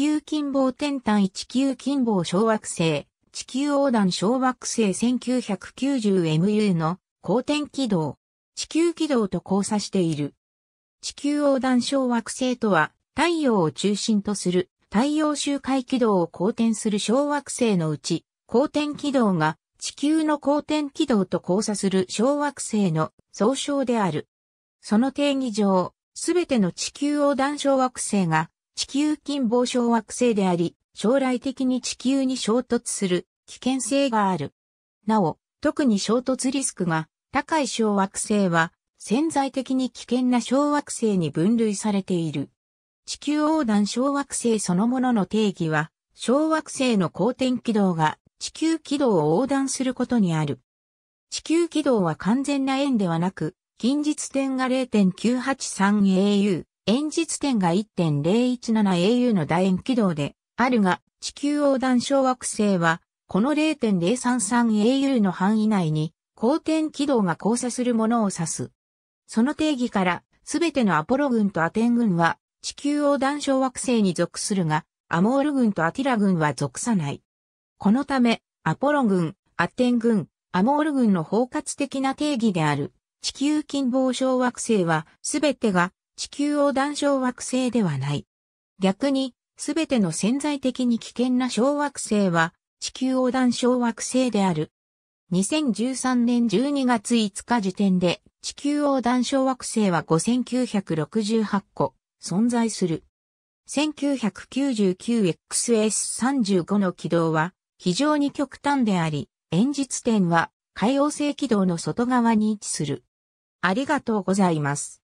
球近傍天体地球近傍小惑星、地球横断小惑星 1990MU の公転軌道、地球軌道と交差している。地球横断小惑星とは、太陽を中心とする太陽周回軌道を公転する小惑星のうち、公転軌道が地球の公転軌道と交差する小惑星の総称である。その定義上、すべての地球横断小惑星が地球近傍小惑星であり、将来的に地球に衝突する危険性がある。なお、特に衝突リスクが高い小惑星は潜在的に危険な小惑星に分類されている。地球横断小惑星そのものの定義は、小惑星の公転軌道が地球軌道を横断することにある。地球軌道は完全な円ではなく、近日点が 0.983au、演実点が 1.017au の大円軌道であるが、地球横断小惑星は、この 0.033au の範囲内に、公転軌道が交差するものを指す。その定義から、すべてのアポロ群とアテン群は、地球横断小惑星に属するが、アモール群とアティラ群は属さない。このため、アポロ群、アテン群、アモール群の包括的な定義である、地球近傍小惑星は、すべてが地球横断小惑星ではない。逆に、すべての潜在的に危険な小惑星は、地球横断小惑星である。2013年12月5日時点で、地球横断小惑星は5968個存在する。1999XS35 の軌道は非常に極端であり、演実点は海王星軌道の外側に位置する。ありがとうございます。